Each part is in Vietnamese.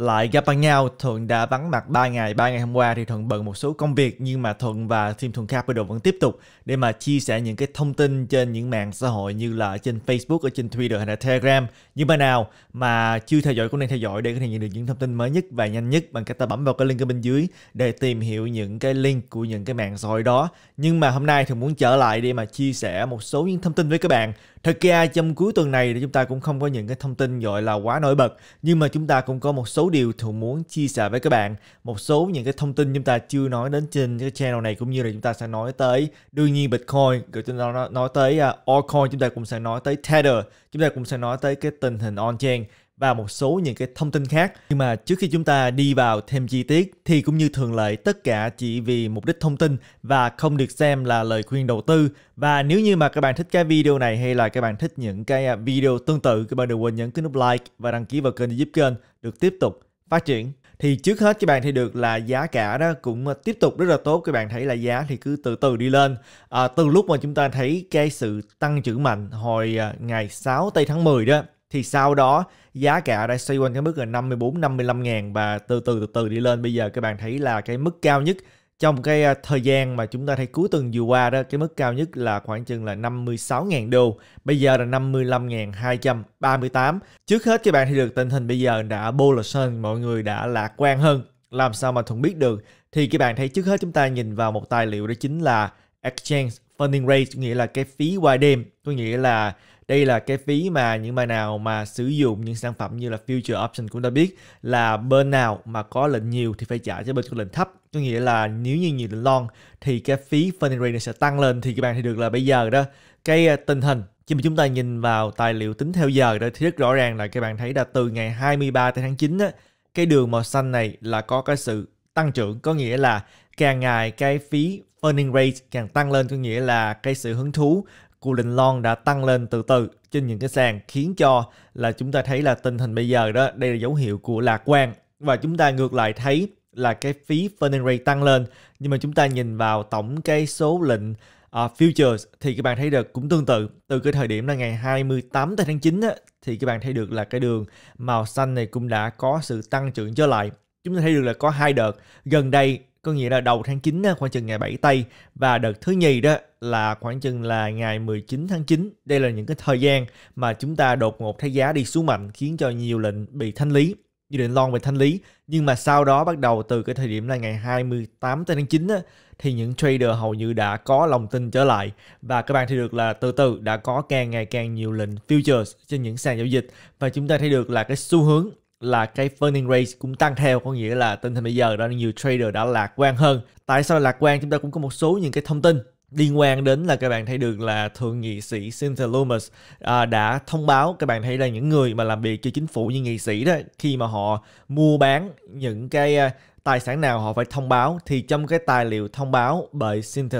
lại gặp bằng nhau thuận đã vắng mặt 3 ngày 3 ngày hôm qua thì thuận bận một số công việc nhưng mà thuận và team thuận capital vẫn tiếp tục để mà chia sẻ những cái thông tin trên những mạng xã hội như là trên facebook ở trên twitter hay là telegram như bạn nào mà chưa theo dõi cũng nên theo dõi để có thể nhận được những thông tin mới nhất và nhanh nhất bằng cách ta bấm vào cái link ở bên dưới để tìm hiểu những cái link của những cái mạng xã hội đó nhưng mà hôm nay thường muốn trở lại để mà chia sẻ một số những thông tin với các bạn thật ra trong cuối tuần này thì chúng ta cũng không có những cái thông tin gọi là quá nổi bật nhưng mà chúng ta cũng có một số điều Thuận muốn chia sẻ với các bạn, một số những cái thông tin chúng ta chưa nói đến trên cái channel này cũng như là chúng ta sẽ nói tới đương nhiên Bitcoin, rồi chúng ta nói tới uh, Altcoin, chúng ta cũng sẽ nói tới Tether, chúng ta cũng sẽ nói tới cái tình hình on-chain và một số những cái thông tin khác. Nhưng mà trước khi chúng ta đi vào thêm chi tiết thì cũng như thường lệ tất cả chỉ vì mục đích thông tin và không được xem là lời khuyên đầu tư. Và nếu như mà các bạn thích cái video này hay là các bạn thích những cái à, video tương tự các bạn đừng quên nhấn cái nút like và đăng ký vào kênh để giúp kênh được tiếp tục phát triển. Thì trước hết các bạn thấy được là giá cả đó cũng à, tiếp tục rất là tốt. Các bạn thấy là giá thì cứ từ từ đi lên. À, từ lúc mà chúng ta thấy cái sự tăng trưởng mạnh hồi à, ngày 6 tây tháng 10 đó thì sau đó giá cả ở đây xoay quanh cái mức là 54 55 ngàn và từ từ từ từ đi lên bây giờ các bạn thấy là cái mức cao nhất trong cái à, thời gian mà chúng ta thấy cuối tuần vừa qua đó cái mức cao nhất là khoảng chừng là 56.000 đô bây giờ là 55.238 trước hết các bạn thấy được tình hình bây giờ đã bullish hơn mọi người đã lạc quan hơn làm sao mà thuận biết được thì các bạn thấy trước hết chúng ta nhìn vào một tài liệu đó chính là exchange funding rate nghĩa là cái phí qua đêm có nghĩa là đây là cái phí mà những bạn nào mà sử dụng những sản phẩm như là future option cũng đã biết là bên nào mà có lệnh nhiều thì phải trả cho bên có lệnh thấp. Có nghĩa là nếu như nhiều lệnh long thì cái phí funding rate này sẽ tăng lên thì các bạn thấy được là bây giờ đó cái à, tình hình khi mà chúng ta nhìn vào tài liệu tính theo giờ đó thì rất rõ ràng là các bạn thấy là từ ngày 23 tháng 9 á, cái đường màu xanh này là có cái sự tăng trưởng có nghĩa là càng ngày cái phí earning rate càng tăng lên có nghĩa là cái sự hứng thú Cú cooling long đã tăng lên từ từ trên những cái sàn khiến cho là chúng ta thấy là tình hình bây giờ đó đây là dấu hiệu của lạc quan và chúng ta ngược lại thấy là cái phí funding rate tăng lên nhưng mà chúng ta nhìn vào tổng cái số lệnh uh, futures thì các bạn thấy được cũng tương tự từ cái thời điểm là ngày 28 tới tháng 9 á, thì các bạn thấy được là cái đường màu xanh này cũng đã có sự tăng trưởng trở lại chúng ta thấy được là có hai đợt gần đây có nghĩa là đầu tháng 9 khoảng chừng ngày 7 Tây và đợt thứ nhì đó là khoảng chừng là ngày 19 tháng 9. Đây là những cái thời gian mà chúng ta đột ngột thấy giá đi xuống mạnh khiến cho nhiều lệnh bị thanh lý dự định lon về thanh lý nhưng mà sau đó bắt đầu từ cái thời điểm là ngày 28 tới tháng 9 á, thì những trader hầu như đã có lòng tin trở lại và các bạn thấy được là từ từ đã có càng ngày càng nhiều lệnh futures trên những sàn giao dịch và chúng ta thấy được là cái xu hướng là cái earning rate cũng tăng theo có nghĩa là tình hình bây giờ đó nhiều trader đã lạc quan hơn tại sao lạc quan chúng ta cũng có một số những cái thông tin liên quan đến là các bạn thấy được là thượng nghị sĩ Cynthia Loomis à, đã thông báo các bạn thấy là những người mà làm việc cho chính phủ như nghị sĩ đó khi mà họ mua bán những cái à, tài sản nào họ phải thông báo thì trong cái tài liệu thông báo bởi Cynthia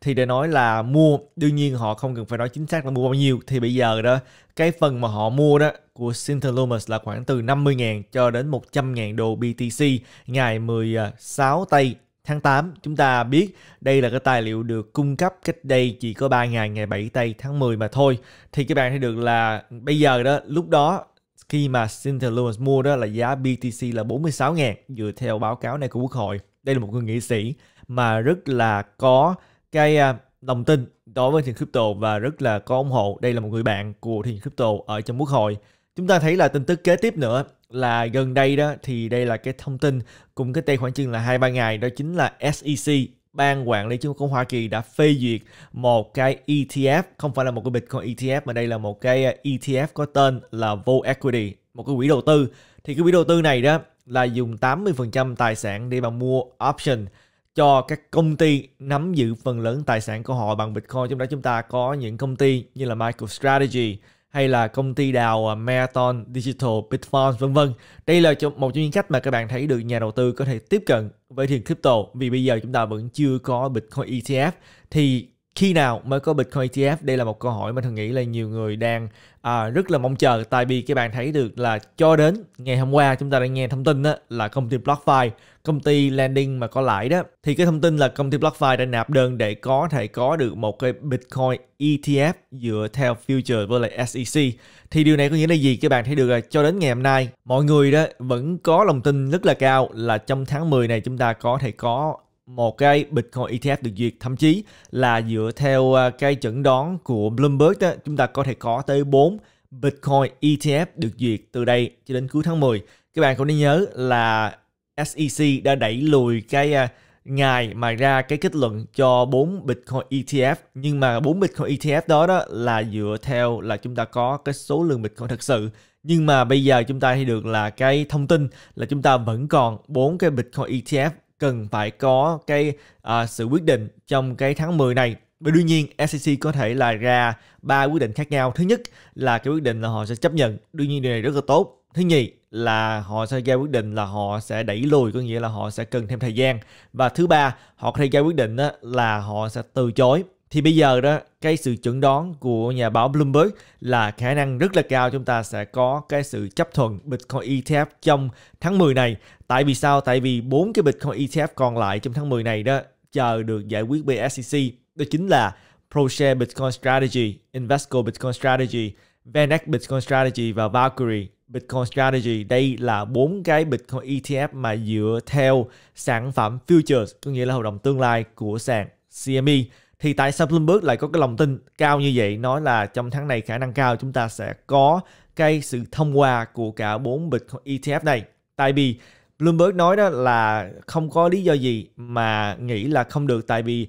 thì để nói là mua đương nhiên họ không cần phải nói chính xác là mua bao nhiêu thì bây giờ đó cái phần mà họ mua đó của Cynthia là khoảng từ 50.000 cho đến 100.000 đô BTC ngày 16 tây tháng 8 chúng ta biết đây là cái tài liệu được cung cấp cách đây chỉ có 3 ngày ngày 7 tây tháng 10 mà thôi thì các bạn thấy được là bây giờ đó lúc đó khi mà Sinterluence mua đó là giá BTC là 46 ngàn dựa theo báo cáo này của Quốc hội. Đây là một người nghị sĩ mà rất là có cái đồng à, tin đối với thị crypto và rất là có ủng hộ. Đây là một người bạn của thị crypto ở trong quốc hội. Chúng ta thấy là tin tức kế tiếp nữa là gần đây đó thì đây là cái thông tin cùng cái tay khoảng chừng là hai ba ngày đó chính là SEC ban quản lý chứng khoán Hoa Kỳ đã phê duyệt một cái ETF, không phải là một cái Bitcoin ETF mà đây là một cái à, ETF có tên là Vol Equity, một cái quỹ đầu tư. Thì cái quỹ đầu tư này đó là dùng 80% tài sản để mà mua option cho các công ty nắm giữ phần lớn tài sản của họ bằng Bitcoin. Trong đó chúng ta có những công ty như là MicroStrategy, hay là công ty đào à, Marathon Digital Bitcoin vân vân. Đây là một trong những cách mà các bạn thấy được nhà đầu tư có thể tiếp cận với tiền crypto vì bây giờ chúng ta vẫn chưa có Bitcoin ETF thì khi nào mới có Bitcoin ETF? Đây là một câu hỏi mà thường nghĩ là nhiều người đang à, rất là mong chờ tại vì các bạn thấy được là cho đến ngày hôm qua chúng ta đã nghe thông tin đó, là công ty BlockFi, công ty landing mà có lãi đó thì cái thông tin là công ty BlockFi đã nạp đơn để có thể có được một cái Bitcoin ETF dựa theo future với lại SEC. Thì điều này có nghĩa là gì? Các bạn thấy được là cho đến ngày hôm nay mọi người đó vẫn có lòng tin rất là cao là trong tháng 10 này chúng ta có thể có một cái Bitcoin ETF được duyệt thậm chí là dựa theo à, cái chẩn đoán của Bloomberg đó, chúng ta có thể có tới 4 Bitcoin ETF được duyệt từ đây cho đến cuối tháng 10. Các bạn cũng nên nhớ là SEC đã đẩy lùi cái à, ngày mà ra cái kết luận cho 4 Bitcoin ETF nhưng mà 4 Bitcoin ETF đó đó là dựa theo là chúng ta có cái số lượng Bitcoin thật sự nhưng mà bây giờ chúng ta thấy được là cái thông tin là chúng ta vẫn còn bốn cái Bitcoin ETF cần phải có cái uh, sự quyết định trong cái tháng 10 này và đương nhiên SEC có thể là ra ba quyết định khác nhau. Thứ nhất là cái quyết định là họ sẽ chấp nhận. Đương nhiên điều này rất là tốt. Thứ nhì là họ sẽ ra quyết định là họ sẽ đẩy lùi có nghĩa là họ sẽ cần thêm thời gian. Và thứ ba, họ có thể ra quyết định là họ sẽ từ chối. Thì bây giờ đó, cái sự chuẩn đoán của nhà báo Bloomberg là khả năng rất là cao chúng ta sẽ có cái sự chấp thuận Bitcoin ETF trong tháng 10 này Tại vì sao? Tại vì bốn cái Bitcoin ETF còn lại trong tháng 10 này đó chờ được giải quyết bởi SEC. Đó chính là ProShare Bitcoin Strategy, Invesco Bitcoin Strategy, VanEck Bitcoin Strategy và Valkyrie Bitcoin Strategy. Đây là bốn cái Bitcoin ETF mà dựa theo sản phẩm futures, có nghĩa là hợp đồng tương lai của sàn CME. Thì tại sao Bloomberg lại có cái lòng tin cao như vậy? Nói là trong tháng này khả năng cao chúng ta sẽ có cái sự thông qua của cả bốn Bitcoin ETF này. Tại vì Bloomberg nói đó là không có lý do gì mà nghĩ là không được tại vì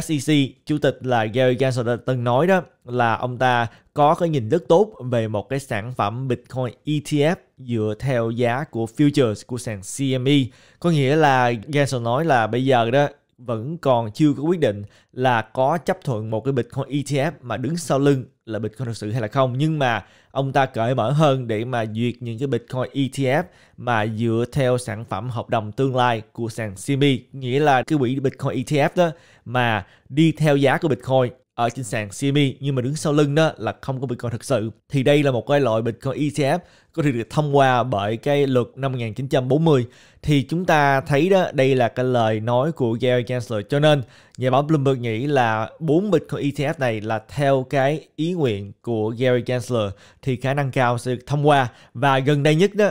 SEC, chủ tịch là Gary Gensler đã từng nói đó là ông ta có cái nhìn rất tốt về một cái sản phẩm Bitcoin ETF dựa theo giá của futures của sàn CME. Có nghĩa là Gensler nói là bây giờ đó vẫn còn chưa có quyết định là có chấp thuận một cái Bitcoin ETF mà đứng sau lưng là Bitcoin thực sự hay là không. Nhưng mà ông ta cởi mở hơn để mà duyệt những cái Bitcoin ETF mà dựa theo sản phẩm hợp đồng tương lai của sàn CME. Nghĩa là cái quỹ Bitcoin ETF đó mà đi theo giá của Bitcoin ở trên sàn CME nhưng mà đứng sau lưng đó là không có Bitcoin thực sự thì đây là một cái loại Bitcoin ETF có thể được thông qua bởi cái luật năm 1940 thì chúng ta thấy đó đây là cái lời nói của Gary Gensler cho nên nhà báo Bloomberg nghĩ là 4 Bitcoin ETF này là theo cái ý nguyện của Gary Gensler thì khả năng cao sẽ được thông qua và gần đây nhất đó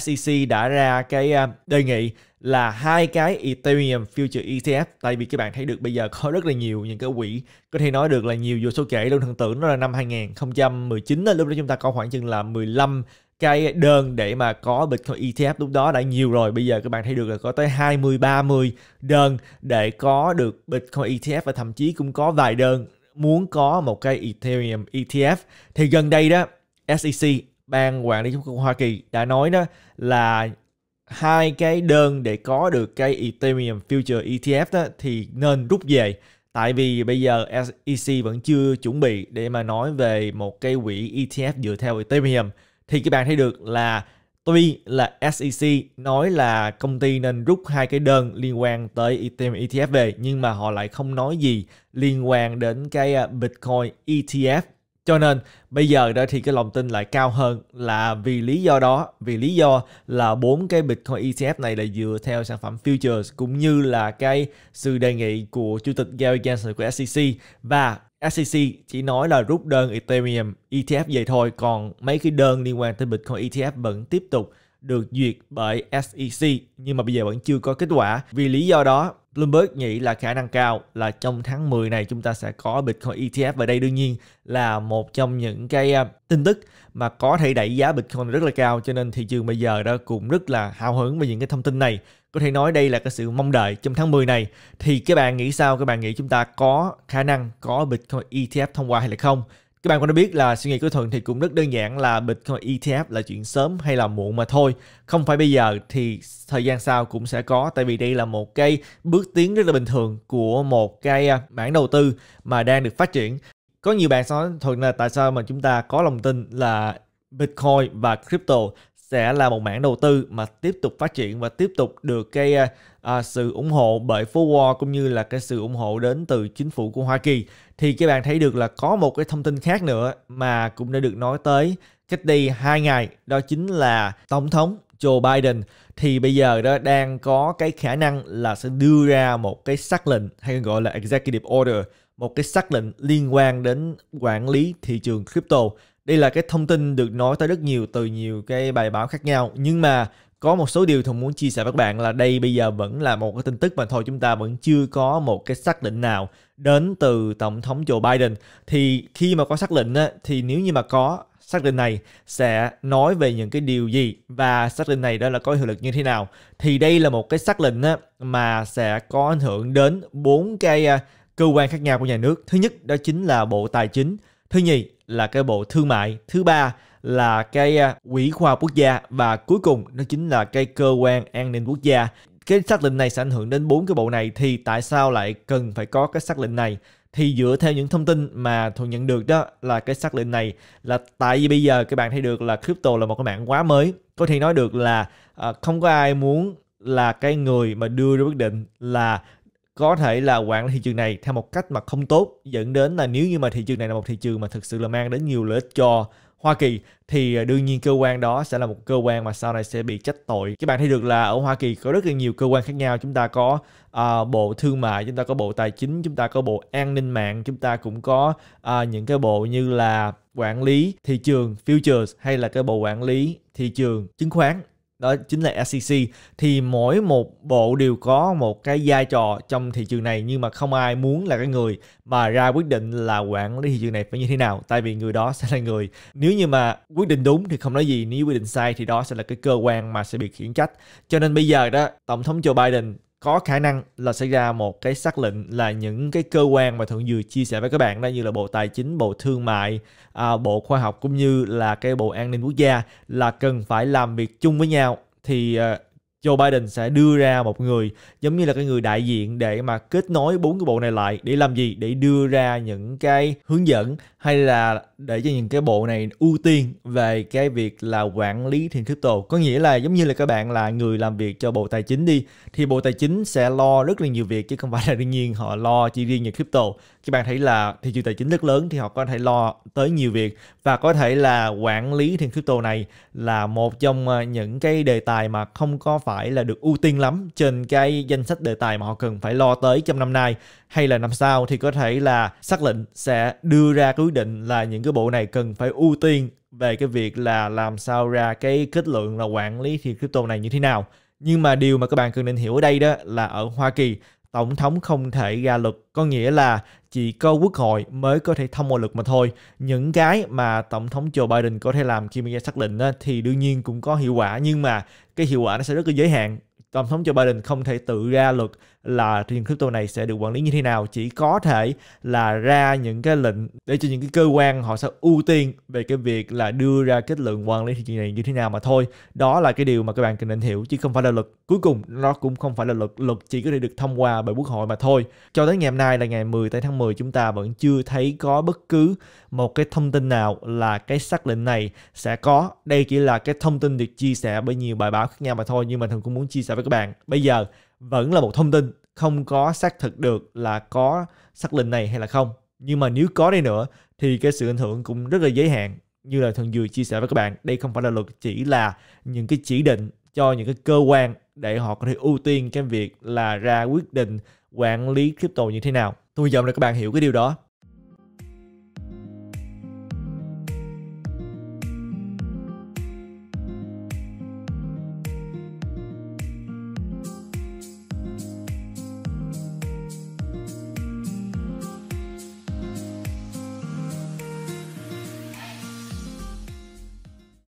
SEC đã ra cái à, đề nghị là hai cái Ethereum Future ETF tại vì các bạn thấy được bây giờ có rất là nhiều những cái quỹ có thể nói được là nhiều vô số kể luôn thần tưởng đó là năm 2019 đó, lúc đó chúng ta có khoảng chừng là 15 cái đơn để mà có Bitcoin ETF lúc đó đã nhiều rồi bây giờ các bạn thấy được là có tới 20 30 đơn để có được Bitcoin ETF và thậm chí cũng có vài đơn muốn có một cái Ethereum ETF thì gần đây đó SEC ban quản lý chứng khoán Hoa Kỳ đã nói đó là hai cái đơn để có được cái Ethereum Future ETF đó thì nên rút về tại vì bây giờ SEC vẫn chưa chuẩn bị để mà nói về một cái quỹ ETF dựa theo Ethereum thì các bạn thấy được là tuy là SEC nói là công ty nên rút hai cái đơn liên quan tới Ethereum ETF về nhưng mà họ lại không nói gì liên quan đến cái à, Bitcoin ETF cho nên bây giờ đó thì cái lòng tin lại cao hơn là vì lý do đó, vì lý do là bốn cái Bitcoin ETF này là dựa theo sản phẩm futures cũng như là cái sự đề nghị của chủ tịch Gary Gensler của SEC và SEC chỉ nói là rút đơn Ethereum ETF về thôi, còn mấy cái đơn liên quan tới Bitcoin ETF vẫn tiếp tục được duyệt bởi SEC nhưng mà bây giờ vẫn chưa có kết quả. Vì lý do đó Bloomberg nghĩ là khả năng cao là trong tháng 10 này chúng ta sẽ có Bitcoin ETF và đây đương nhiên là một trong những cái à, tin tức mà có thể đẩy giá Bitcoin rất là cao cho nên thị trường bây giờ đó cũng rất là hào hứng về những cái thông tin này. Có thể nói đây là cái sự mong đợi trong tháng 10 này thì các bạn nghĩ sao? Các bạn nghĩ chúng ta có khả năng có Bitcoin ETF thông qua hay là không? các bạn cũng đã biết là suy nghĩ của Thuận thì cũng rất đơn giản là Bitcoin ETF là chuyện sớm hay là muộn mà thôi. Không phải bây giờ thì thời gian sau cũng sẽ có tại vì đây là một cái bước tiến rất là bình thường của một cái à, mảng đầu tư mà đang được phát triển. Có nhiều bạn nói Thuận là tại sao mà chúng ta có lòng tin là Bitcoin và crypto sẽ là một mảng đầu tư mà tiếp tục phát triển và tiếp tục được cái à, à sự ủng hộ bởi phố Wall cũng như là cái sự ủng hộ đến từ chính phủ của Hoa Kỳ thì các bạn thấy được là có một cái thông tin khác nữa mà cũng đã được nói tới cách đây hai ngày đó chính là tổng thống Joe Biden thì bây giờ đó đang có cái khả năng là sẽ đưa ra một cái sắc lệnh hay gọi là executive order một cái sắc lệnh liên quan đến quản lý thị trường crypto đây là cái thông tin được nói tới rất nhiều từ nhiều cái bài báo khác nhau. Nhưng mà có một số điều Thùng muốn chia sẻ với các bạn là đây bây giờ vẫn là một cái tin tức mà thôi chúng ta vẫn chưa có một cái xác định nào đến từ Tổng thống Joe Biden. Thì khi mà có xác định á, thì nếu như mà có xác định này sẽ nói về những cái điều gì và xác định này đó là có hiệu lực như thế nào. Thì đây là một cái xác định á, mà sẽ có ảnh hưởng đến bốn cái à, cơ quan khác nhau của nhà nước. Thứ nhất đó chính là Bộ Tài chính. Thứ nhì là cái bộ thương mại, thứ ba là cái à, quỹ khoa quốc gia và cuối cùng nó chính là cái cơ quan an ninh quốc gia. Cái xác định này sẽ ảnh hưởng đến bốn cái bộ này thì tại sao lại cần phải có cái xác định này? thì dựa theo những thông tin mà thuận nhận được đó là cái xác định này là tại vì bây giờ các bạn thấy được là crypto là một cái mạng quá mới có thể nói được là à, không có ai muốn là cái người mà đưa ra quyết định là có thể là quản lý thị trường này theo một cách mà không tốt dẫn đến là nếu như mà thị trường này là một thị trường mà thực sự là mang đến nhiều lợi ích cho Hoa Kỳ thì à, đương nhiên cơ quan đó sẽ là một cơ quan mà sau này sẽ bị trách tội. Các bạn thấy được là ở Hoa Kỳ có rất là nhiều cơ quan khác nhau. Chúng ta có uh, bộ thương mại, chúng ta có bộ tài chính, chúng ta có bộ an ninh mạng, chúng ta cũng có uh, những cái bộ như là quản lý thị trường futures hay là cái bộ quản lý thị trường chứng khoán đó chính là SEC thì mỗi một bộ đều có một cái vai trò trong thị trường này nhưng mà không ai muốn là cái người mà ra quyết định là quản lý thị trường này phải như thế nào tại vì người đó sẽ là người nếu như mà quyết định đúng thì không nói gì nếu quyết định sai thì đó sẽ là cái cơ quan mà sẽ bị khiển trách cho nên bây giờ đó tổng thống Joe Biden có khả năng là xảy ra một cái xác lệnh là những cái cơ quan mà thuận vừa chia sẻ với các bạn đó như là bộ tài chính bộ thương mại à, bộ khoa học cũng như là cái bộ an ninh quốc gia là cần phải làm việc chung với nhau thì à, Joe Biden sẽ đưa ra một người giống như là cái người đại diện để mà kết nối bốn cái bộ này lại để làm gì để đưa ra những cái hướng dẫn hay là để cho những cái bộ này ưu tiên về cái việc là quản lý tiền crypto có nghĩa là giống như là các bạn là người làm việc cho bộ tài chính đi thì bộ tài chính sẽ lo rất là nhiều việc chứ không phải là đương nhiên họ lo chỉ riêng về crypto các bạn thấy là thị trường tài chính rất lớn thì họ có thể lo tới nhiều việc và có thể là quản lý tiền crypto này là một trong ờ, những cái đề tài mà không có phải là được ưu tiên lắm trên cái danh sách đề tài mà họ cần phải lo tới trong năm nay hay là năm sau thì có thể là xác lệnh sẽ đưa ra quyết định là những cái bộ này cần phải ưu tiên về cái việc là làm sao ra cái kết luận là quản lý thì crypto này như thế nào. Nhưng mà điều mà các bạn cần nên hiểu ở đây đó là ở Hoa Kỳ, tổng thống không thể ra luật, có nghĩa là chỉ có quốc hội mới có thể thông qua luật mà thôi. Những cái mà Tổng thống Joe Biden có thể làm khi mà xác định thì đương nhiên cũng có hiệu quả nhưng mà cái hiệu quả nó sẽ rất là giới hạn tổng thống Joe Biden không thể tự ra luật là tiền crypto này sẽ được quản lý như thế nào chỉ có thể là ra những cái lệnh để cho những cái cơ quan họ sẽ ưu tiên về cái việc là đưa ra kết luận quản lý thị trường này như thế nào mà thôi đó là cái điều mà các bạn cần nên hiểu chứ không phải là luật cuối cùng nó cũng không phải là luật luật chỉ có thể được thông qua bởi quốc hội mà thôi cho tới ngày hôm nay là ngày 10 tháng 10 chúng ta vẫn chưa thấy có bất cứ một cái thông tin nào là cái xác lệnh này sẽ có đây chỉ là cái thông tin được chia sẻ bởi nhiều bài báo khác nhau mà thôi nhưng mà thường cũng muốn chia sẻ với các bạn bây giờ vẫn là một thông tin không có xác thực được là có xác lệnh này hay là không nhưng mà nếu có đi nữa thì cái sự ảnh hưởng cũng rất là giới hạn như là thần dừa chia sẻ với các bạn đây không phải là luật chỉ là những cái chỉ định cho những cái cơ quan để họ có thể ưu tiên cái việc là ra quyết định quản lý crypto như thế nào tôi hy vọng là các bạn hiểu cái điều đó